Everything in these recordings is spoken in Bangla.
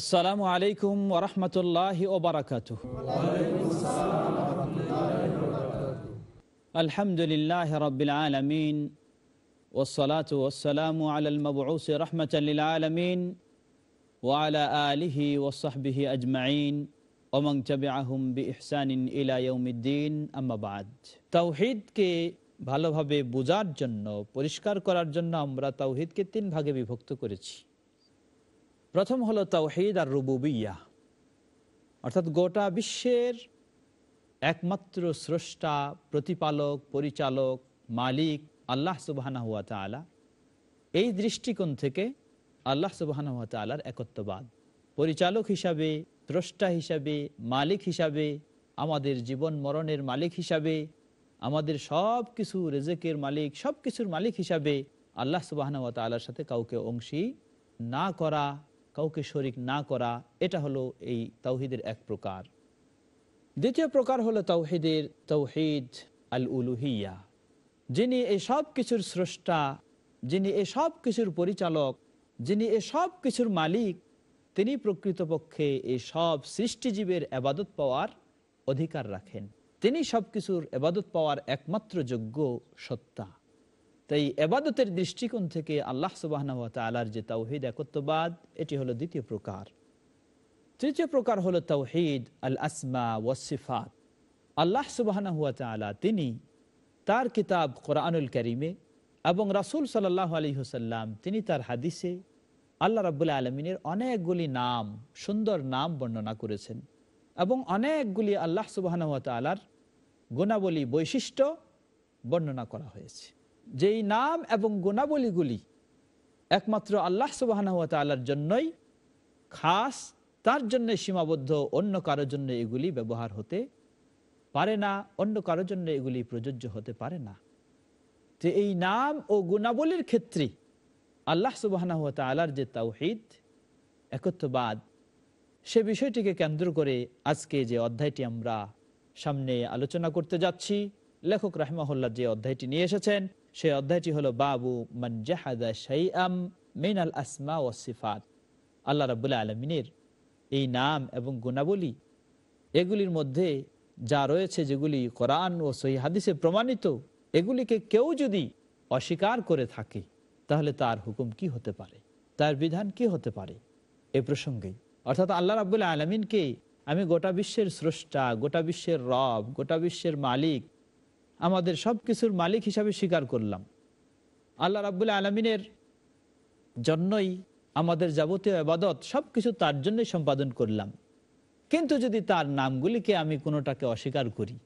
আসসালামু আলাইকুম ওরহমতুল্লাহ ওবরাকাত আলহামদুলিল্লাহ রবিল আলমিন ওসলাত ওসালামু আলাল মবউস রহমতুল্লিল আলমিন ওয়ালা আলিহি ওসাহবিহি আজমাইন ওমং চবে আহম বি ইহসানিন ইলায়ুদ্দিন আম্মাবাদ তৌহিদকে ভালোভাবে বোঝার জন্য পরিষ্কার করার জন্য আমরা তাওহিদকে তিন ভাগে বিভক্ত করেছি প্রথম হলো তাওহিদ আর রুবুবিয়া অর্থাৎ গোটা বিশ্বের একমাত্র স্রষ্টা প্রতিপালক পরিচালক মালিক আল্লাহ সুবাহানা হুয়া তালা এই দৃষ্টিকোণ থেকে আল্লাহ সুবাহানা হুয়া তালার একত্ববাদ পরিচালক হিসাবে স্রষ্টা হিসাবে মালিক হিসাবে আমাদের জীবন মরণের মালিক হিসাবে আমাদের সব কিছু রেজেকের মালিক সব কিছুর মালিক হিসাবে আল্লাহ সুবাহানা হুয়া তালার সাথে কাউকে অংশী না করা কাউকে শরিক না করা এটা হলো এই তাওহিদের এক প্রকার দ্বিতীয় প্রকার হলো তাওহিদের তৌহিদ আল উলুহিয়া যিনি এই সব কিছুর স্রষ্টা যিনি এ সব কিছুর পরিচালক যিনি এ সব কিছুর মালিক তিনি প্রকৃতপক্ষে এই সব সৃষ্টিজীবের আবাদত পাওয়ার অধিকার রাখেন তিনি সব কিছুর আবাদত পাওয়ার একমাত্র যোগ্য সত্তা তাই এবাদতের দৃষ্টিকোণ থেকে আল্লাহ সুবাহ আলার যে তাওহিদ একত্ববাদ এটি হলো দ্বিতীয় প্রকার তৃতীয় প্রকার হলো তাওহিদ আল আসমা ওয়াসিফাত আল্লাহ সুবাহ তিনি তার কিতাব কোরআনুল করিমে এবং রাসুল সাল্লাহ আলী হুসাল্লাম তিনি তার হাদিসে আল্লাহ রাবুল্লা আলমিনের অনেকগুলি নাম সুন্দর নাম বর্ণনা করেছেন এবং অনেকগুলি আল্লাহ সুবাহ আলার গুণাবলী বৈশিষ্ট্য বর্ণনা করা হয়েছে যেই নাম এবং গুণাবলীগুলি একমাত্র আল্লাহ সুবাহ তাল্লার জন্যই খাস তার জন্য সীমাবদ্ধ অন্য কারো জন্য এগুলি ব্যবহার হতে পারে না অন্য কারো জন্য এগুলি প্রযোজ্য হতে পারে না যে এই নাম ও গুণাবলীর ক্ষেত্রে আল্লাহ সুবাহ তাল্লার যে তাওহিদ একত্ববাদ সে বিষয়টিকে কেন্দ্র করে আজকে যে অধ্যায়টি আমরা সামনে আলোচনা করতে যাচ্ছি লেখক হল্লার যে অধ্যায়টি নিয়ে এসেছেন সেই অধ্যায়টি হলো বাবু মঞ্জাহাদা শাইআম মিনাল আসমা ও সিফাত আল্লাহ রাবুল্লাহ আলমিনের এই নাম এবং গুণাবলী এগুলির মধ্যে যা রয়েছে যেগুলি কোরআন ও সহি হাদিসে প্রমাণিত এগুলিকে কেউ যদি অস্বীকার করে থাকে তাহলে তার হুকুম কি হতে পারে তার বিধান কি হতে পারে এ প্রসঙ্গে অর্থাৎ আল্লাহ রাবুল্লাহ আলমিনকে আমি গোটা বিশ্বের স্রষ্টা গোটা বিশ্বের রব গোটা বিশ্বের মালিক আমাদের সব কিছুর মালিক হিসাবে স্বীকার করলাম আল্লাহ রাবুল আলমিনের জন্যই আমাদের যাবতীয় আবাদত সব কিছু তার জন্যই সম্পাদন করলাম কিন্তু যদি তার নামগুলিকে আমি কোনোটাকে অস্বীকার করি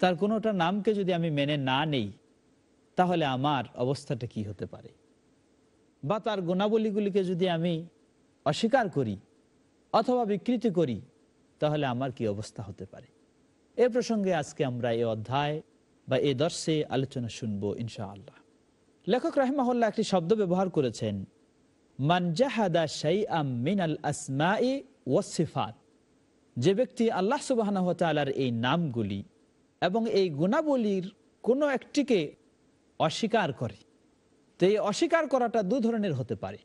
তার কোনোটা নামকে যদি আমি মেনে না নেই তাহলে আমার অবস্থাটা কি হতে পারে বা তার গুণাবলীগুলিকে যদি আমি অস্বীকার করি অথবা বিকৃতি করি তাহলে আমার কি অবস্থা হতে পারে এ প্রসঙ্গে আজকে আমরা এই অধ্যায় বা এ দর্শে আলোচনা শুনবো ইনশা আল্লাহ লেখক রাহিমাহুল্লাহ একটি শব্দ ব্যবহার করেছেন মানজাহাদা শাই যে ব্যক্তি আল্লাহ সুবাহ এই নামগুলি এবং এই গুণাবলীর কোনো একটিকে অস্বীকার করে তো এই অস্বীকার করাটা দু ধরনের হতে পারে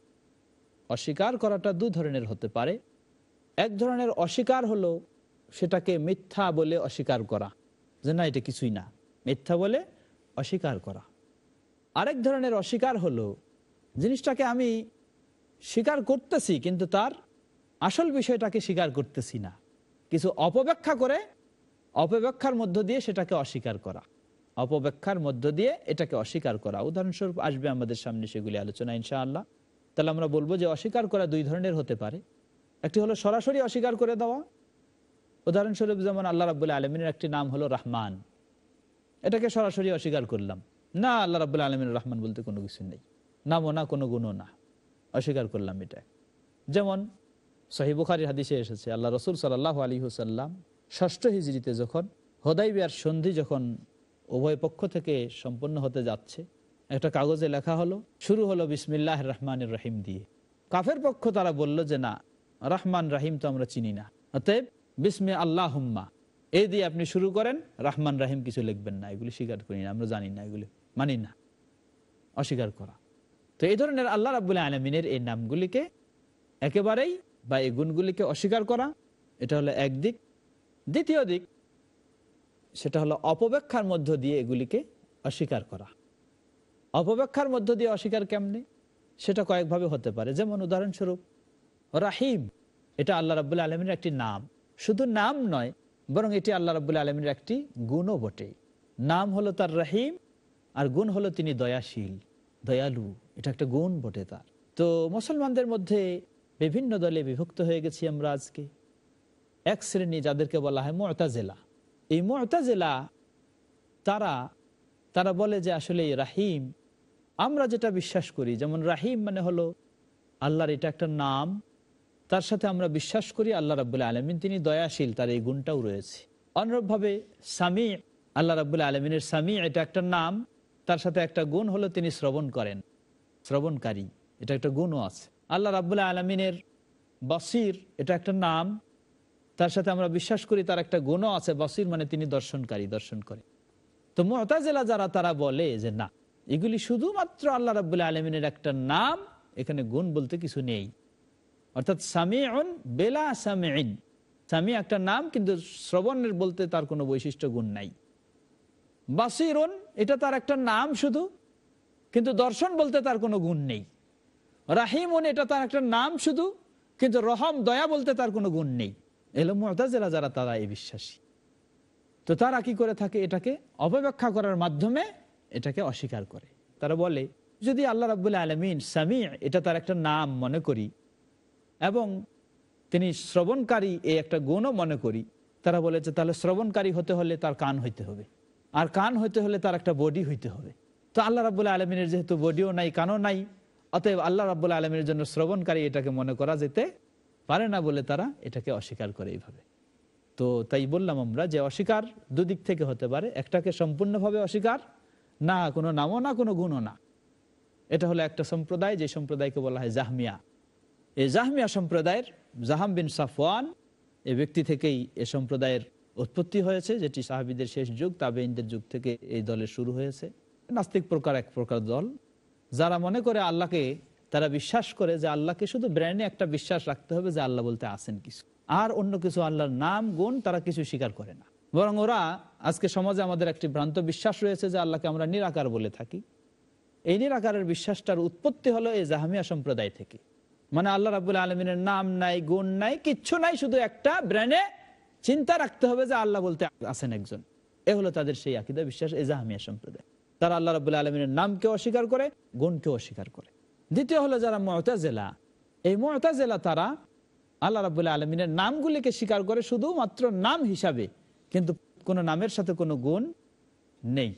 অস্বীকার করাটা দু ধরনের হতে পারে এক ধরনের অস্বীকার হলো সেটাকে মিথ্যা বলে অস্বীকার করা যে না এটা কিছুই না মিথ্যা বলে অস্বীকার করা আরেক ধরনের অস্বীকার হলো জিনিসটাকে আমি স্বীকার করতেছি কিন্তু তার আসল বিষয়টাকে স্বীকার করতেছি না কিছু অপব্যাখ্যা করে অপব্যাখ্যার মধ্য দিয়ে সেটাকে অস্বীকার করা অপব্যাখ্যার মধ্য দিয়ে এটাকে অস্বীকার করা উদাহরণস্বরূপ আসবে আমাদের সামনে সেগুলি আলোচনা ইনশাআল্লাহ তাহলে আমরা বলবো যে অস্বীকার করা দুই ধরনের হতে পারে একটি হলো সরাসরি অস্বীকার করে দেওয়া উদাহরণস্বরূপ যেমন আল্লাহ রাবুল্লাহ আলমিনের একটি নাম হলো রহমান এটাকে সরাসরি অস্বীকার করলাম না আল্লাহ রাবুল্লাহ আলমিন রহমান বলতে কোনো কিছু নেই নামও না কোনো গুণও না অস্বীকার করলাম এটা যেমন সহিবুখারির হাদিসে এসেছে আল্লাহ রসুল সাল্লাহ আলী হুসাল্লাম ষষ্ঠ হিজড়িতে যখন হদাইবিয়ার সন্ধি যখন উভয় পক্ষ থেকে সম্পন্ন হতে যাচ্ছে একটা কাগজে লেখা হলো শুরু হলো বিসমিল্লাহ রহমানের রহিম দিয়ে কাফের পক্ষ তারা বলল যে না রহমান রাহিম তো আমরা চিনি না অতএব বিসমে আল্লাহ হুম্মা এই দিয়ে আপনি শুরু করেন রাহমান রাহিম কিছু লিখবেন না এগুলি স্বীকার করি না আমরা জানি না এগুলি মানি না অস্বীকার করা তো এই ধরনের আল্লাহ রাবুল্লাহ আলমিনের এই নামগুলিকে একেবারেই বা এই গুণগুলিকে অস্বীকার করা এটা হলো একদিক দ্বিতীয় দিক সেটা হলো অপব্যাখ্যার মধ্য দিয়ে এগুলিকে অস্বীকার করা অপব্যাখ্যার মধ্য দিয়ে অস্বীকার কেমনে সেটা কয়েকভাবে হতে পারে যেমন উদাহরণস্বরূপ রাহিম এটা আল্লাহ রাবুল্লাহ আলমিনের একটি নাম শুধু নাম নয় বরং এটি আল্লাহ রবুল্লা আলমীর একটি গুণও বটে নাম হলো তার রাহিম আর গুণ হলো তিনি দয়াশীল দয়ালু এটা একটা গুণ বটে তার তো মুসলমানদের মধ্যে বিভিন্ন দলে বিভক্ত হয়ে গেছি আমরা আজকে এক শ্রেণী যাদেরকে বলা হয় জেলা এই জেলা তারা তারা বলে যে আসলে এই রাহিম আমরা যেটা বিশ্বাস করি যেমন রাহিম মানে হলো আল্লাহর এটা একটা নাম তার সাথে আমরা বিশ্বাস করি আল্লাহ রাবুল্লাহ আলমিন তিনি দয়াশীল তার এই গুণটাও রয়েছে অনুরূপভাবে স্বামী আল্লাহ রাবুল্লাহ আলমিনের স্বামী এটা একটা নাম তার সাথে একটা গুণ হলো তিনি শ্রবণ করেন শ্রবণকারী এটা একটা গুণও আছে আল্লাহ রাবুল্লাহ আলমিনের বসির এটা একটা নাম তার সাথে আমরা বিশ্বাস করি তার একটা গুণও আছে বসির মানে তিনি দর্শনকারী দর্শন করে তো মহতাজেলা যারা তারা বলে যে না এগুলি শুধুমাত্র আল্লাহ রাবুল্লাহ আলমিনের একটা নাম এখানে গুণ বলতে কিছু নেই অর্থাৎ সামিউন বেলা সামিন সামি একটা নাম কিন্তু শ্রবণের বলতে তার কোনো বৈশিষ্ট্য গুণ নাই বাসিরন এটা তার একটা নাম শুধু কিন্তু দর্শন বলতে তার কোনো গুণ নেই রাহিমন এটা তার একটা নাম শুধু কিন্তু রহম দয়া বলতে তার কোনো গুণ নেই এলো মহতাজেরা যারা তারা এই বিশ্বাসী তো তারা কি করে থাকে এটাকে অপব্যাখ্যা করার মাধ্যমে এটাকে অস্বীকার করে তারা বলে যদি আল্লাহ রাবুল আলমিন সামি এটা তার একটা নাম মনে করি এবং তিনি শ্রবণকারী এই একটা গুণও মনে করি তারা বলে যে তাহলে শ্রবণকারী হতে হলে তার কান হইতে হবে আর কান হইতে হলে তার একটা বডি হইতে হবে তো আল্লাহ রাবুল্লাহ আলমিনের যেহেতু বডিও নাই কানও নাই অতএব আল্লাহ রাবুল্লাহ আলমিনের জন্য শ্রবণকারী এটাকে মনে করা যেতে পারে না বলে তারা এটাকে অস্বীকার করে এইভাবে তো তাই বললাম আমরা যে অস্বীকার দুদিক থেকে হতে পারে একটাকে সম্পূর্ণভাবে অস্বীকার না কোনো নামও না কোনো গুণও না এটা হলো একটা সম্প্রদায় যে সম্প্রদায়কে বলা হয় জাহমিয়া এই জাহমিয়া সম্প্রদায়ের জাহাম বিন সাফওয়ান এ ব্যক্তি থেকেই এ সম্প্রদায়ের উৎপত্তি হয়েছে যেটি সাহাবিদের শেষ যুগ তাবেইনদের যুগ থেকে এই দলের শুরু হয়েছে নাস্তিক প্রকার এক প্রকার দল যারা মনে করে আল্লাহকে তারা বিশ্বাস করে যে আল্লাহকে শুধু ব্র্যান্ডে একটা বিশ্বাস রাখতে হবে যে আল্লাহ বলতে আসেন কিছু আর অন্য কিছু আল্লাহর নাম গুণ তারা কিছু স্বীকার করে না বরং ওরা আজকে সমাজে আমাদের একটি ভ্রান্ত বিশ্বাস রয়েছে যে আল্লাহকে আমরা নিরাকার বলে থাকি এই নিরাকারের বিশ্বাসটার উৎপত্তি হলো এই জাহামিয়া সম্প্রদায় থেকে মানে আল্লাহ রাবুল আলমিনের নাম নাই গুণ নাই কিচ্ছু নাই শুধু একটা ব্রেনে চিন্তা রাখতে হবে যে আল্লাহ বলতে আছেন একজন এ হলো তাদের সেই আকিদা বিশ্বাস এজাহামিয়া সম্প্রদায় তারা আল্লাহ রাবুল আলমিনের নামকে অস্বীকার করে গুণকে অস্বীকার করে দ্বিতীয় হলো যারা জেলা এই জেলা তারা আল্লাহ রাবুল আলমিনের নামগুলিকে স্বীকার করে শুধু মাত্র নাম হিসাবে কিন্তু কোনো নামের সাথে কোনো গুণ নেই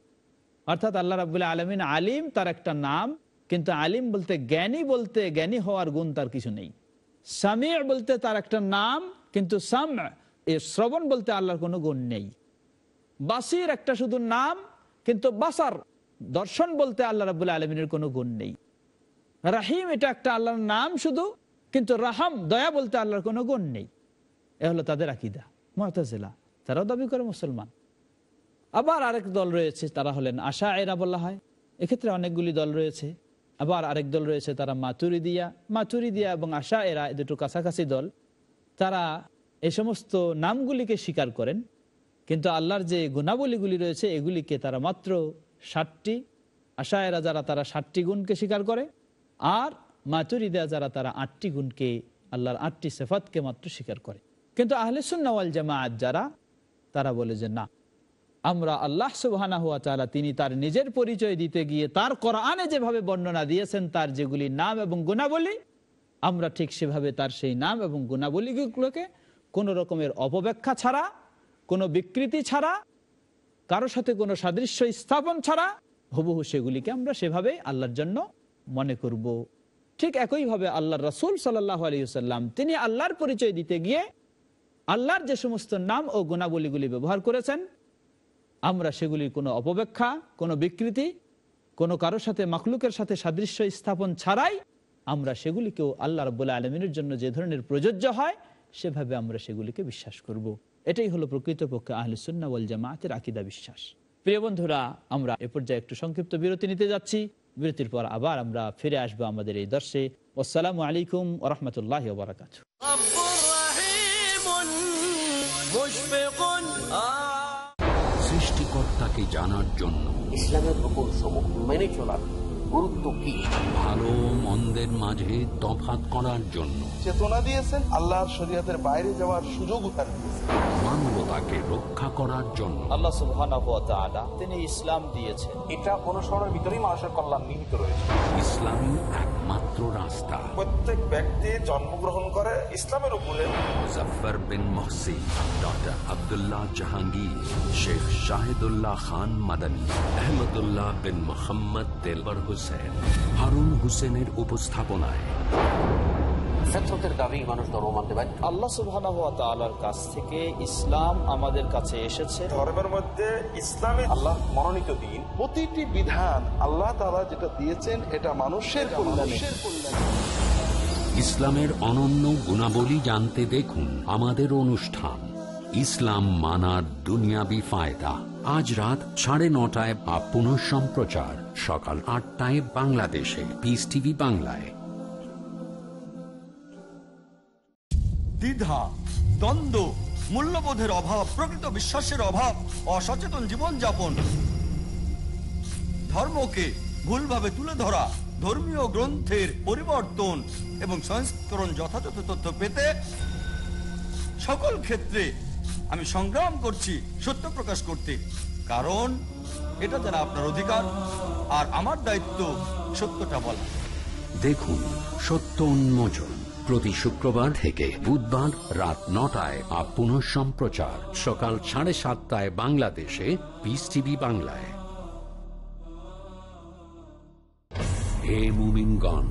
অর্থাৎ আল্লাহ রাবুল আলমিন আলিম তার একটা নাম কিন্তু আলিম বলতে জ্ঞানী বলতে জ্ঞানী হওয়ার গুণ তার কিছু নেই সামি বলতে তার একটা নাম কিন্তু সাম শ্রবণ বলতে আল্লাহর কোনো গুণ নেই বাসির একটা শুধু নাম কিন্তু বাসার দর্শন বলতে আল্লাহ রাবুল আলমিনের কোনো গুণ নেই রাহিম এটা একটা আল্লাহর নাম শুধু কিন্তু রাহাম দয়া বলতে আল্লাহর কোনো গুণ নেই এ হলো তাদের আকিদা মহতাজিলা তারাও দাবি করে মুসলমান আবার আরেক দল রয়েছে তারা হলেন আশা এরা বলা হয় এক্ষেত্রে অনেকগুলি দল রয়েছে আবার আরেক দল রয়েছে তারা মাতুরিদিয়া মাতুরিদিয়া এবং আশা এরা দুটো কাছাকাছি দল তারা এ সমস্ত নামগুলিকে স্বীকার করেন কিন্তু আল্লাহর যে গুণাবলীগুলি রয়েছে এগুলিকে তারা মাত্র ষাটটি আশা এরা যারা তারা ষাটটি গুণকে স্বীকার করে আর দেয়া যারা তারা আটটি গুণকে আল্লাহর আটটি সেফাতকে মাত্র স্বীকার করে কিন্তু আহলে সুন্নাওয়াল জামাআত যারা তারা বলে যে না আমরা আল্লাহ সুবাহানা হুয়া তালা তিনি তার নিজের পরিচয় দিতে গিয়ে তার কোরআনে যেভাবে বর্ণনা দিয়েছেন তার যেগুলি নাম এবং গুণাবলী আমরা ঠিক সেভাবে তার সেই নাম এবং গুণাবলীগুলোকে কোনো রকমের অপব্যাখ্যা ছাড়া কোনো বিকৃতি ছাড়া কারো সাথে কোনো সাদৃশ্য স্থাপন ছাড়া হুবহু সেগুলিকে আমরা সেভাবে আল্লাহর জন্য মনে করব। ঠিক একইভাবে আল্লাহ রসুল সাল্লাহ আলিয়াল্লাম তিনি আল্লাহর পরিচয় দিতে গিয়ে আল্লাহর যে সমস্ত নাম ও গুণাবলীগুলি ব্যবহার করেছেন আমরা সেগুলির কোনো অপব্যাখ্যা কোনো বিকৃতি কোনো কারোর সাথে মাকলুকের সাথে সাদৃশ্য স্থাপন ছাড়াই আমরা সেগুলিকেও আল্লাহ রবুল্লা আলমিনের জন্য যে ধরনের প্রযোজ্য হয় সেভাবে আমরা সেগুলিকে বিশ্বাস করব। এটাই হলো প্রকৃতপক্ষে আহলুসুন্না জামাতের আকিদা বিশ্বাস প্রিয় বন্ধুরা আমরা এ পর্যায়ে একটু সংক্ষিপ্ত বিরতি নিতে যাচ্ছি বিরতির পর আবার আমরা ফিরে আসবো আমাদের এই দর্শে আসসালামু আলাইকুম রহমতুল্লাহ বারাকাত জানার জন্য ইসলামের হুকুম সমূহ মেনে চলার গুরুত্ব কি ভালো মন্দের মাঝে তফাত করার জন্য চেতনা দিয়েছেন আল্লাহর শরীয়তের বাইরে যাওয়ার সুযোগ মানবতাকে রক্ষা করার জন্য আল্লাহ সুবহানাহু তিনি ইসলাম দিয়েছেন এটা অনুসরণের ভিতরেই মানুষের কল্যাণ নিহিত রয়েছে ইসলামই একমাত্র রাস্তা প্রত্যেক ব্যক্তি জন্মগ্রহণ করে ইসলামের উপরে মুজফার বিন মহসিন ডক্টর আব্দুল্লাহ জাহাঙ্গীর শেখ শাহিদুল্লাহ খান মাদানী আহমদুল্লাহ বিন মোহাম্মদ তেলবর হোসেন হোসেন হারুন হোসেনের উপস্থাপনায় সেক্ষতের মানুষ পারে কাছ থেকে ইসলাম আমাদের কাছে এসেছে মধ্যে ইসলামে আল্লাহ মনোনীত দিন প্রতিটি আল্লাহ যেটা দিয়েছেন এটা মানুষের ইসলামের অনন্য গুণাবলী জানতে দেখুন আমাদের অনুষ্ঠান ইসলাম মানার দুনিয়াবি ফায়দা আজ রাত সাড়ে নটায় বা পুনঃ সম্প্রচার সকাল আটটায় বাংলাদেশে পিস টিভি বাংলায় দ্বিধা দ্বন্দ্ব মূল্যবোধের অভাব প্রকৃত বিশ্বাসের অভাব অসচেতন জীবনযাপন ধর্মকে ভুলভাবে তুলে ধরা ধর্মীয় গ্রন্থের পরিবর্তন এবং সংস্করণ যথাযথ তথ্য পেতে সকল ক্ষেত্রে আমি সংগ্রাম করছি সত্য প্রকাশ করতে কারণ এটা তারা আপনার অধিকার আর আমার দায়িত্ব সত্যটা বলা দেখুন সত্য উন্মোচন প্রতি শুক্রবার থেকে বুধবার রাত নটায় আর পুনঃ সম্প্রচার সকাল সাড়ে সাতটায় বাংলাদেশে পিস টিভি বাংলায় হে মুমিনগণ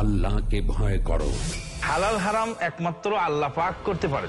আল্লাহকে ভয় করো হালাল হারাম একমাত্র আল্লাহ পাক করতে পারে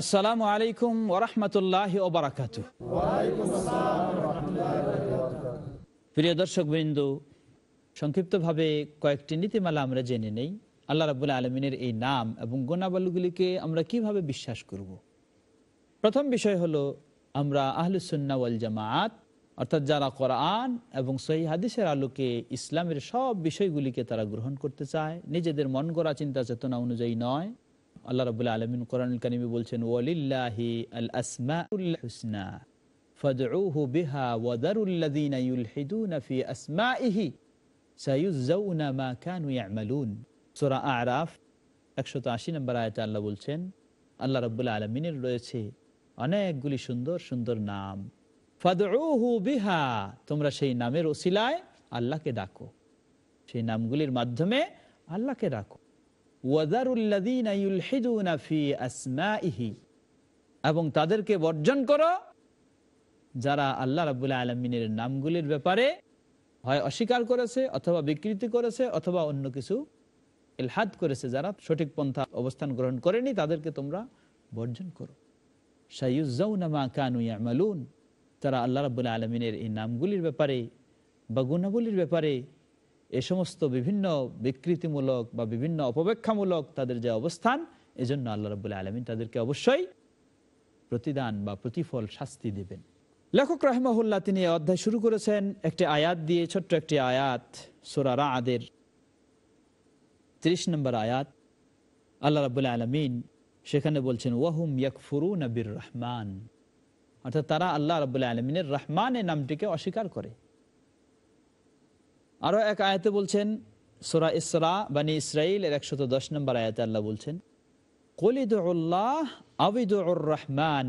আসসালামু আলাইকুম ওরহমতুল্লাহ ওবরাকাত প্রিয় দর্শক বৃন্দ সংক্ষিপ্তভাবে কয়েকটি নীতিমালা আমরা জেনে নেই আল্লাহ রাবুল আলমিনের এই নাম এবং গোনাবালুগুলিকে আমরা কিভাবে বিশ্বাস করব। প্রথম বিষয় হলো আমরা আহলুসুন্না ওয়াল জামাত অর্থাৎ যারা কোরআন এবং সহি হাদিসের আলোকে ইসলামের সব বিষয়গুলিকে তারা গ্রহণ করতে চায় নিজেদের মন গড়া চিন্তা চেতনা অনুযায়ী নয় আল্লাহ রবুল্লা আলমিন কোরআনুল কানিমি বলছেন ওয়ালিল্লাহি আল আসমাউল হুসনা ফাদউহু বিহা ওয়াদারুল্লাযীনা ইউলহিদুনা ফি আসমাইহি সাইয়ুজাউনা মা কানু ইয়ামালুন সূরা আরাফ 180 নম্বর আয়াতে আল্লাহ বলছেন আল্লাহ রাব্বুল আলামিনের রয়েছে অনেকগুলি সুন্দর সুন্দর নাম ফাদউহু বিহা তোমরা সেই নামের ওসিলায় আল্লাহকে ডাকো সেই নামগুলির মাধ্যমে আল্লাহকে ডাকো এবং তাদেরকে বর্জন করো যারা আল্লাহ রাবুল্লাহ আলমিনের নামগুলির ব্যাপারে হয় অস্বীকার করেছে অথবা বিকৃতি করেছে অথবা অন্য কিছু এলহাদ করেছে যারা সঠিক পন্থা অবস্থান গ্রহণ করেনি তাদেরকে তোমরা বর্জন করো তারা আল্লাহ রাবুল্লাহ আলমিনের এই নামগুলির ব্যাপারে বা গুণাবলীর ব্যাপারে এ সমস্ত বিভিন্ন বিকৃতিমূলক বা বিভিন্ন অপব্যাখ্যামূলক তাদের যে অবস্থান এজন্য আল্লাহ রব আলমিন তাদেরকে অবশ্যই প্রতিদান বা প্রতিফল শাস্তি দেবেন লেখক রাহমাহুল্লাহ তিনি অধ্যায় শুরু করেছেন একটি আয়াত দিয়ে ছোট্ট একটি আয়াত সোরারা আদের ত্রিশ নম্বর আয়াত আল্লাহ রাবুল্লা আলমিন সেখানে বলছেন ওয়াহুম ইয়কফুরু নবির রহমান অর্থাৎ তারা আল্লাহ রাবুল্লা আলমিনের রহমানের নামটিকে অস্বীকার করে আরো এক আয়াতে বলছেন সোরা ইসরা বানী ইসরাইল এর একশত দশ নম্বর আয়াতে আল্লাহ বলছেন রহমান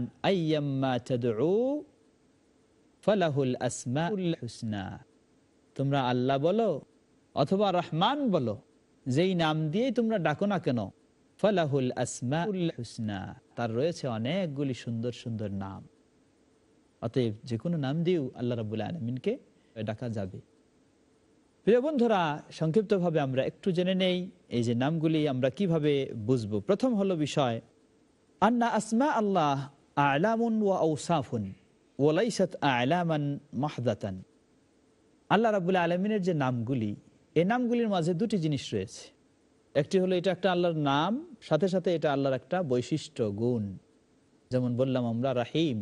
তোমরা আল্লাহ বলো অথবা রহমান বলো যেই নাম দিয়েই তোমরা ডাকো না কেন ফালাহুল আসমা তার রয়েছে অনেকগুলি সুন্দর সুন্দর নাম অতএব যে কোনো নাম দিয়েও আল্লাহ রাবুল আলমিনকে ডাকা যাবে প্রিয় বন্ধুরা সংক্ষিপ্তভাবে আমরা একটু জেনে নেই এই যে নামগুলি আমরা কিভাবে বুঝব প্রথম হলো বিষয় আন্না আসমা আল্লাহ আলামুন ওয়া ঔসাফুন ওলাইসাত আলামান মাহদাতান আল্লাহ রাবুল্লাহ আলমিনের যে নামগুলি এই নামগুলির মাঝে দুটি জিনিস রয়েছে একটি হলো এটা একটা আল্লাহর নাম সাথে সাথে এটা আল্লাহর একটা বৈশিষ্ট্য গুণ যেমন বললাম আমরা রাহিম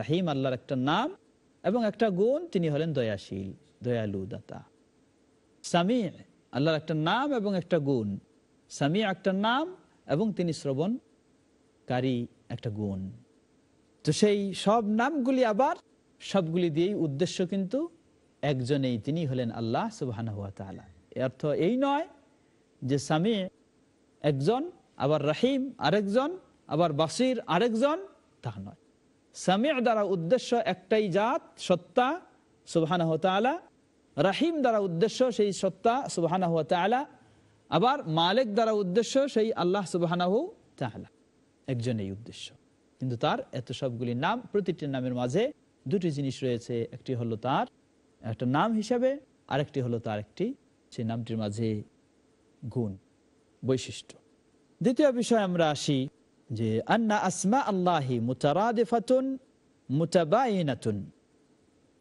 রাহিম আল্লাহর একটা নাম এবং একটা গুণ তিনি হলেন দয়াশীল দয়ালু দাতা সামি আল্লাহর একটা নাম এবং একটা গুণ সামি একটা নাম এবং তিনি শ্রবণ কারী একটা গুণ তো সেই সব নামগুলি আবার সবগুলি দিয়েই উদ্দেশ্য কিন্তু একজনেই তিনি হলেন আল্লাহ সুবাহান হুয়া তালা অর্থ এই নয় যে স্বামী একজন আবার রাহিম আরেকজন আবার বাসির আরেকজন তা নয় স্বামীর দ্বারা উদ্দেশ্য একটাই জাত সত্তা সুবাহান হতালা রাহিম দ্বারা উদ্দেশ্য সেই সত্তা সুবাহানা হুয়া তালা আবার মালেক দ্বারা উদ্দেশ্য সেই আল্লাহ সুবাহানা হু তাহলা একজন এই উদ্দেশ্য কিন্তু তার এত সবগুলি নাম প্রতিটি নামের মাঝে দুটি জিনিস রয়েছে একটি হলো তার একটা নাম হিসাবে আরেকটি হলো তার একটি সেই নামটির মাঝে গুণ বৈশিষ্ট্য দ্বিতীয় বিষয় আমরা আসি যে আন্না আসমা আল্লাহি মুতারাদিফাতুন মুতাবাইনাতুন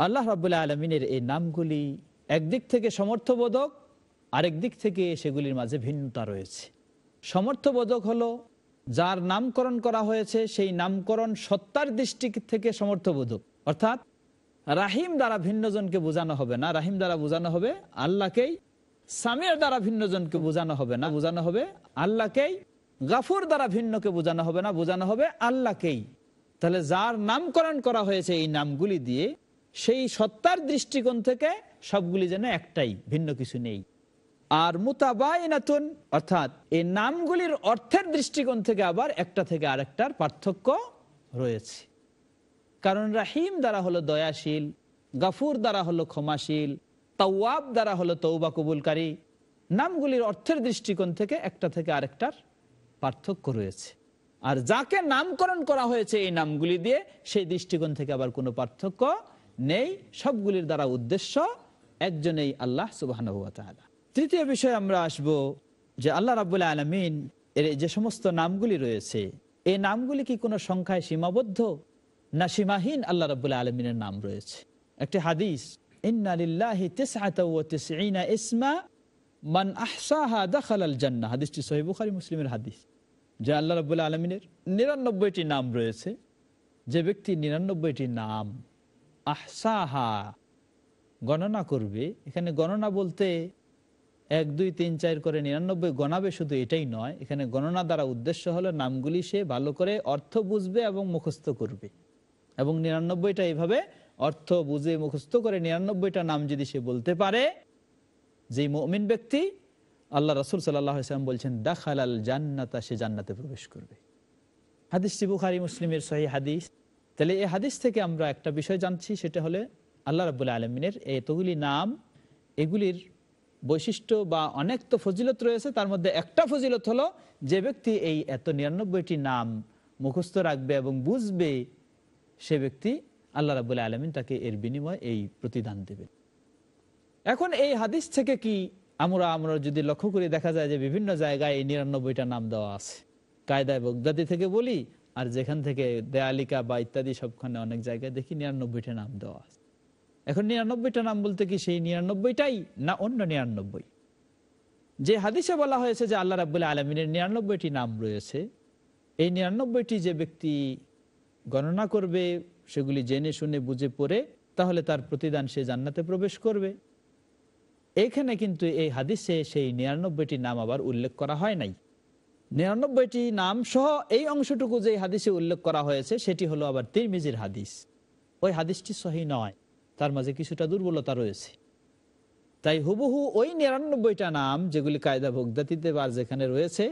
আল্লাহ রাবুল্লাহ আলমিনের এই নামগুলি একদিক থেকে সমর্থবোধক আরেক দিক থেকে সেগুলির মাঝে ভিন্নতা রয়েছে সমর্থবোধক হলো যার নামকরণ করা হয়েছে সেই নামকরণ সত্তার দৃষ্টি থেকে সমর্থবোধক অর্থাৎ রাহিম দ্বারা ভিন্নজনকে বোঝানো হবে না রাহিম দ্বারা বোঝানো হবে আল্লাহকেই সামের দ্বারা ভিন্নজনকে বোঝানো হবে না বোঝানো হবে আল্লাহকেই গাফুর দ্বারা ভিন্নকে বোঝানো হবে না বোঝানো হবে আল্লাহকেই তাহলে যার নামকরণ করা হয়েছে এই নামগুলি দিয়ে সেই সত্তার দৃষ্টিকোণ থেকে সবগুলি যেন একটাই ভিন্ন কিছু নেই আর মুতাবায়নাতুন অর্থাৎ এই নামগুলির অর্থের দৃষ্টিকোণ থেকে আবার একটা থেকে আরেকটার পার্থক্য রয়েছে কারণ রাহিম দ্বারা হলো দয়াশীল গাফুর দ্বারা হলো ক্ষমাশীল তাওয়াব দ্বারা হলো তৌবা কবুলকারী নামগুলির অর্থের দৃষ্টিকোণ থেকে একটা থেকে আরেকটার পার্থক্য রয়েছে আর যাকে নামকরণ করা হয়েছে এই নামগুলি দিয়ে সেই দৃষ্টিকোণ থেকে আবার কোনো পার্থক্য নেই সবগুলির দ্বারা উদ্দেশ্য একজনেই আল্লাহ সুবাহ তৃতীয় বিষয় আমরা আসব যে আল্লাহ রাবুল আলমিন এর যে সমস্ত নামগুলি রয়েছে এই নামগুলি কি কোনো সংখ্যায় সীমাবদ্ধ না সীমাহীন আল্লাহ রাবুল্লাহ আলমিনের নাম রয়েছে একটি হাদিস ইসমা মান জান্না হাদিসটি মুসলিমের হাদিস যে আল্লাহ আলমিনের নিরানব্বইটি নাম রয়েছে যে ব্যক্তি নিরানব্বইটি নাম আহসাহা গণনা করবে এখানে গণনা বলতে এক দুই তিন চার করে নিরানব্বই গণাবে শুধু এটাই নয় এখানে গণনা দ্বারা উদ্দেশ্য হলো নামগুলি সে ভালো করে অর্থ বুঝবে এবং মুখস্থ করবে এবং নিরানব্বইটা এইভাবে অর্থ বুঝে মুখস্থ করে নিরানব্বইটা নাম যদি সে বলতে পারে যে মমিন ব্যক্তি আল্লাহ রসুল সাল্লাম বলছেন দা খালাল জান্নাতা সে জান্নাতে প্রবেশ করবে হাদিসটি বুখারি মুসলিমের সহি হাদিস তাহলে এই হাদিস থেকে আমরা একটা বিষয় জানছি সেটা হলে আল্লাহ রাবুল্লা আলমিনের এতগুলি নাম এগুলির বৈশিষ্ট্য বা অনেক তো ফজিলত রয়েছে তার মধ্যে একটা ফজিলত হলো যে ব্যক্তি এই এত নিরানব্বইটি নাম মুখস্থ রাখবে এবং বুঝবে সে ব্যক্তি আল্লাহ রাবুল্লা আলমিন তাকে এর বিনিময়ে এই প্রতিদান দেবে এখন এই হাদিস থেকে কি আমরা আমরা যদি লক্ষ্য করে দেখা যায় যে বিভিন্ন জায়গায় এই নিরানব্বইটা নাম দেওয়া আছে কায়দায় বগদাদি থেকে বলি আর যেখান থেকে দেয়ালিকা বা ইত্যাদি সবখানে অনেক জায়গায় দেখি নিরানব্বইটা নাম দেওয়া আছে এখন নিরানব্বইটা নাম বলতে কি সেই নিরানব্বইটাই না অন্য নিরানব্বই যে হাদিসে বলা হয়েছে যে আল্লাহ রাবুল আলমিনের নিরানব্বইটি নাম রয়েছে এই নিরানব্বইটি যে ব্যক্তি গণনা করবে সেগুলি জেনে শুনে বুঝে পড়ে তাহলে তার প্রতিদান সে জান্নাতে প্রবেশ করবে এখানে কিন্তু এই হাদিসে সেই নিরানব্বইটি নাম আবার উল্লেখ করা হয় নাই নিরানব্বইটি নাম সহ এই অংশটুকু যে হাদিসে উল্লেখ করা হয়েছে সেটি হলো আবার তিরমিজির হাদিস ওই হাদিসটি সহি নয় তার মাঝে কিছুটা দুর্বলতা রয়েছে তাই হুবহু ওই নিরানব্বইটা নাম যেগুলি কায়দা ভোগদাতিতে বার যেখানে রয়েছে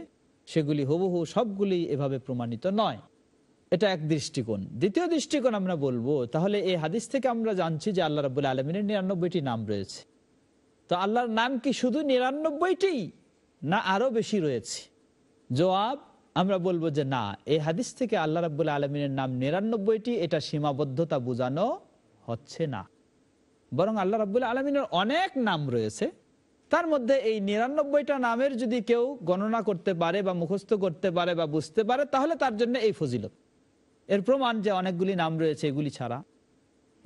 সেগুলি হুবহু সবগুলি এভাবে প্রমাণিত নয় এটা এক দৃষ্টিকোণ দ্বিতীয় দৃষ্টিকোণ আমরা বলবো তাহলে এই হাদিস থেকে আমরা জানছি যে আল্লাহ রাবুল আলমিনের নিরানব্বইটি নাম রয়েছে তো আল্লাহর নাম কি শুধু নিরানব্বইটি না আরও বেশি রয়েছে জবাব আমরা বলবো যে না এই হাদিস থেকে আল্লাহ রাবুল্লা আলমিনের নাম নিরানব্বইটি এটা সীমাবদ্ধতা বোঝানো হচ্ছে না বরং আল্লাহ রাবুল্লা আলমিনের অনেক নাম রয়েছে তার মধ্যে এই নিরানব্বইটা নামের যদি কেউ গণনা করতে পারে বা মুখস্থ করতে পারে বা বুঝতে পারে তাহলে তার জন্য এই ফজিলত এর প্রমাণ যে অনেকগুলি নাম রয়েছে এগুলি ছাড়া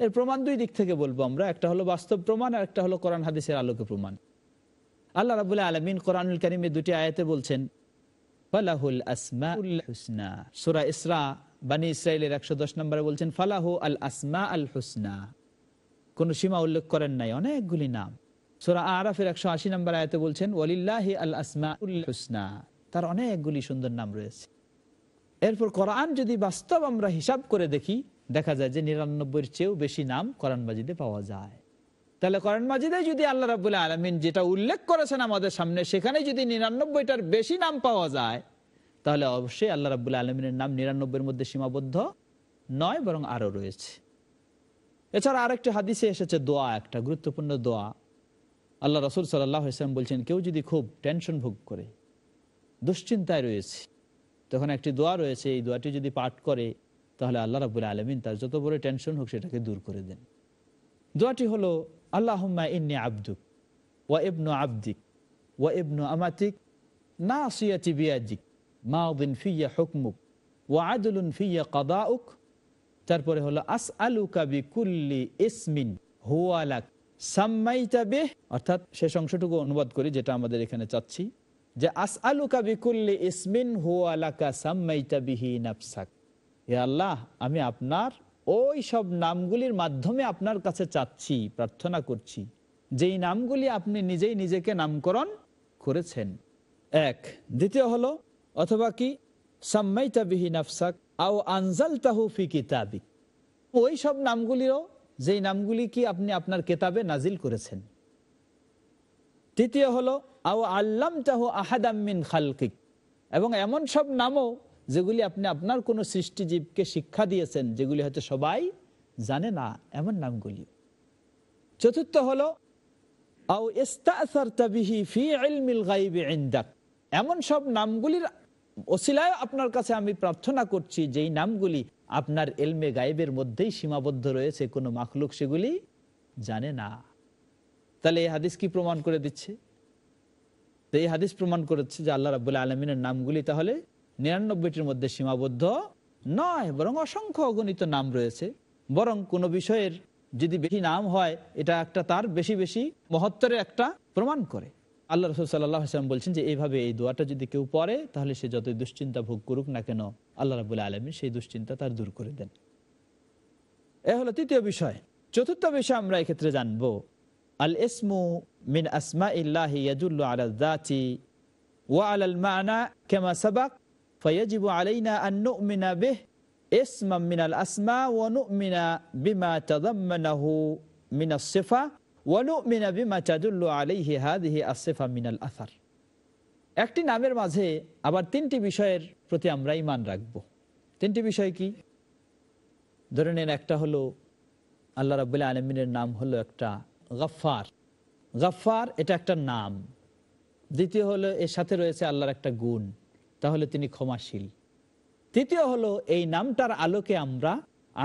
এর প্রমাণ দুই দিক থেকে বলবো আমরা একটা হলো বাস্তব প্রমাণ আর একটা হলো কোরআন হাদিসের আলোকে প্রমাণ আল্লাহ রাবুল্লাহ আলমিন কোরআনুল করিমে দুটি আয়াতে বলছেন ফালাহুল আসমাউল হুসনা সূরা ইসরা বানি ইসরাইলের 110 নম্বরে বলছেন ফালাহু আল আসমা আল হুসনা কোন সীমা উল্লেখ করেন নাই অনেকগুলি নাম সূরা আরাফের 180 নম্বর আয়াতে বলছেন ওয়ালিল্লাহি আল আসমাউল হুসনা তার অনেকগুলি সুন্দর নাম রয়েছে এরপর কোরআন যদি বাস্তব আমরা হিসাব করে দেখি দেখা যায় যে এর চেয়েও বেশি নাম কোরআন মাজিদে পাওয়া যায় তাহলে করেন মাজিদে যদি আল্লাহ রাবুল্লাহ আলমিন যেটা উল্লেখ করেছেন আমাদের সামনে সেখানে যদি নিরানব্বইটার বেশি নাম পাওয়া যায় তাহলে অবশ্যই আল্লাহ রাবুল্লাহ আলমিনের নাম নিরানব্বইয়ের মধ্যে সীমাবদ্ধ নয় বরং আরও রয়েছে এছাড়া আরেকটি হাদিসে এসেছে দোয়া একটা গুরুত্বপূর্ণ দোয়া আল্লাহ রসুল সাল্লাহ ইসলাম বলছেন কেউ যদি খুব টেনশন ভোগ করে দুশ্চিন্তায় রয়েছে তখন একটি দোয়া রয়েছে এই দোয়াটি যদি পাঠ করে তাহলে আল্লাহ রাবুল আলমিন তার যত বড় টেনশন হোক সেটাকে দূর করে দেন দোয়াটি হলো আল্লাহম্মা ইন্নি আব্দুক ওয়া ইবনু আব্দিক ওয়া ইবনু আমাতিক না সিয়াতি বিয়াজিক মাউদ্দিন ফিয়া হুকমুক ওয়া আদুলুন ফিয়া কাদাউক তারপরে হলো আস আলু কাবি কুল্লি ইসমিন হুয়ালাক সাম্মাইতা অর্থাৎ শেষ অংশটুকু অনুবাদ করি যেটা আমাদের এখানে চাচ্ছি যে আস আলু কাবি কুল্লি ইসমিন হুয়ালাকা সাম্মাইতা বিহি নাফসাক হে আল্লাহ আমি আপনার ওই সব নামগুলির মাধ্যমে আপনার কাছে চাচ্ছি প্রার্থনা করছি যেই নামগুলি আপনি নিজেই নিজেকে নামকরণ করেছেন এক দ্বিতীয় হলো অথবা কি সাম্মাইতা বিহি নাফসাক আও আনজাল তাহুফি কিতাবিক ওই সব নামগুলিরও যেই নামগুলি কি আপনি আপনার কেতাবে নাজিল করেছেন তৃতীয় হলো আও আল্লাম তাহু আহাদাম্মিন খালকিক এবং এমন সব নামও যেগুলি আপনি আপনার কোন সৃষ্টিজীবকে শিক্ষা দিয়েছেন যেগুলি হয়তো সবাই জানে না এমন নামগুলি চতুর্থ হলো ফি এমন সব নামগুলির ওসিলায় আপনার কাছে আমি প্রার্থনা করছি যেই নামগুলি আপনার এলমে গাইবের মধ্যেই সীমাবদ্ধ রয়েছে কোনো মাখলুক সেগুলি জানে না তাহলে এই হাদিস কি প্রমাণ করে দিচ্ছে তো এই হাদিস প্রমাণ করেছে যে আল্লাহ রাবুল্লাহ আলমিনের নামগুলি তাহলে নিরানব্বইটির মধ্যে সীমাবদ্ধ নয় বরং অসংখ্য অগণিত নাম রয়েছে বরং কোনো বিষয়ের যদি বেশি নাম হয় এটা একটা তার বেশি বেশি মহত্তরের একটা প্রমাণ করে আল্লাহ রসুল সাল্লাম বলছেন যে এইভাবে এই দোয়াটা যদি কেউ পড়ে তাহলে সে যতই দুশ্চিন্তা ভোগ করুক না কেন আল্লাহ রাবুল আলমী সেই দুশ্চিন্তা তার দূর করে দেন এ হলো তৃতীয় বিষয় চতুর্থ বিষয় আমরা এক্ষেত্রে জানব আল ইসমু মিন আসমা ইল্লাহি আলাল জাতি ওয়া আল মানা কেমা সাবাক ফয়াজিবু আলাইনা আন্নুমিনা বেহ ইসমাম মিনাল আসমা ওয়ানুমিনা বিমা তাদাম্মানাহু মিনাস সিফা ওয়ানুমিনা বিমা তাদুল্লু আলাইহি হাদিহি আসিফা মিনাল আসার একটি নামের মাঝে আবার তিনটি বিষয়ের প্রতি আমরা ইমান রাখব তিনটি বিষয় কি ধরে নেন একটা হলো আল্লাহ রাবুল্লাহ আলমিনের নাম হলো একটা গাফার গাফার এটা একটা নাম দ্বিতীয় হলো এর সাথে রয়েছে আল্লাহর একটা গুণ তাহলে তিনি ক্ষমাশীল তৃতীয় হলো এই নামটার আলোকে আমরা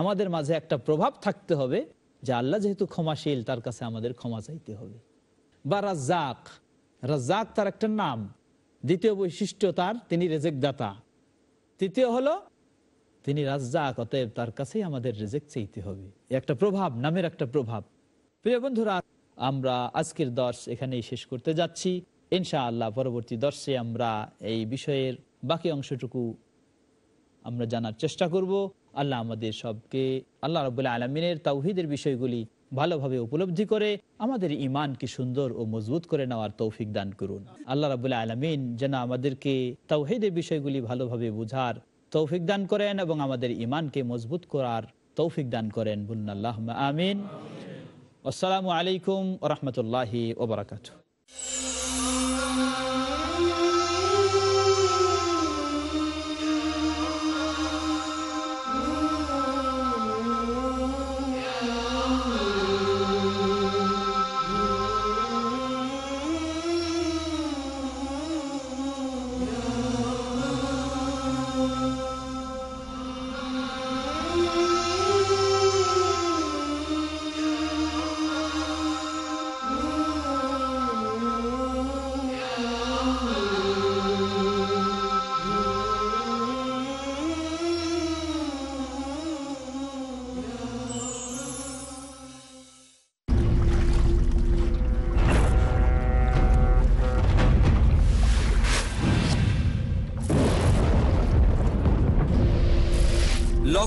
আমাদের মাঝে একটা প্রভাব থাকতে হবে যে আল্লাহ যেহেতু ক্ষমাশীল তার কাছে আমাদের ক্ষমা চাইতে হবে বা রাজাক রাজাক তার একটা নাম দ্বিতীয় বৈশিষ্ট্য তার তিনি রেজেকদাতা তৃতীয় হলো তিনি রাজাক অতএব তার কাছেই আমাদের রেজেক চাইতে হবে একটা প্রভাব নামের একটা প্রভাব প্রিয় বন্ধুরা আমরা আজকের দর্শ এখানেই শেষ করতে যাচ্ছি ইনশা আল্লাহ পরবর্তী দর্শে আমরা এই বিষয়ের বাকি অংশটুকু আমরা জানার চেষ্টা করব আল্লাহ আমাদের সবকে আল্লাহ রবুল্লা আলমিনের তাওহিদের বিষয়গুলি ভালোভাবে উপলব্ধি করে আমাদের ইমানকে সুন্দর ও মজবুত করে নেওয়ার তৌফিক দান করুন আল্লাহ রাবুল্লাহ আলমিন যেন আমাদেরকে তাওহিদের বিষয়গুলি ভালোভাবে বুঝার তৌফিক দান করেন এবং আমাদের ইমানকে মজবুত করার তৌফিক দান করেন বলুন আল্লাহ আমিন আসসালামু আলাইকুম রহমতুল্লাহি ওবরাকাত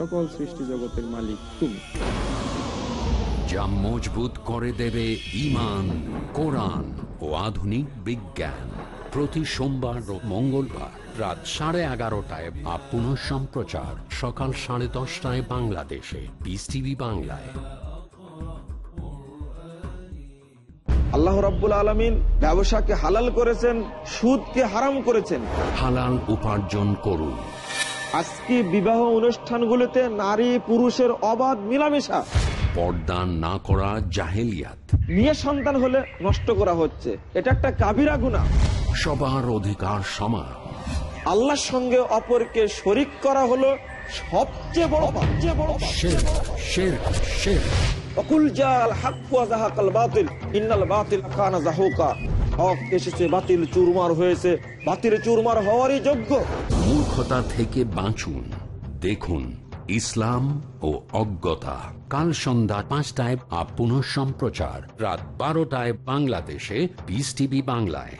সকল সৃষ্টি জগতের মালিক তুমি যা মজবুত করে দেবে ইমান কোরআন ও আধুনিক বিজ্ঞান প্রতি সোমবার ও মঙ্গলবার রাত সাড়ে এগারোটায় বা পুনঃ সম্প্রচার সকাল সাড়ে দশটায় বাংলাদেশে পিস টিভি বাংলায় আল্লাহ রাব্বুল আলমিন ব্যবসাকে হালাল করেছেন সুদকে হারাম করেছেন হালাল উপার্জন করুন আজকে বিবাহ অনুষ্ঠানগুলোতে নারী পুরুষের অবাধ মিলামেশা পর্দা না করা জাহেলিয়াত নিয়ে সন্তান হলে নষ্ট করা হচ্ছে এটা একটা কাবিরা গুণা সবার অধিকার সমান আল্লাহর সঙ্গে অপরকে শরিক করা হলো সবচেয়ে বড় সবচেয়ে বড় শের শের শেখ অকুল জাল হাক জাহাকাল বাতিল ইন্নাল বাতিল কানা জাহুকা হক এসেছে বাতিল চুরমার হয়েছে বাতিল চুরমার হওয়ারই যোগ্য মূর্খতা থেকে বাঁচুন দেখুন ইসলাম ও অজ্ঞতা কাল সন্ধ্যা পাঁচটায় আপ সম্প্রচার রাত বারোটায় বাংলাদেশে বিস টিভি বাংলায়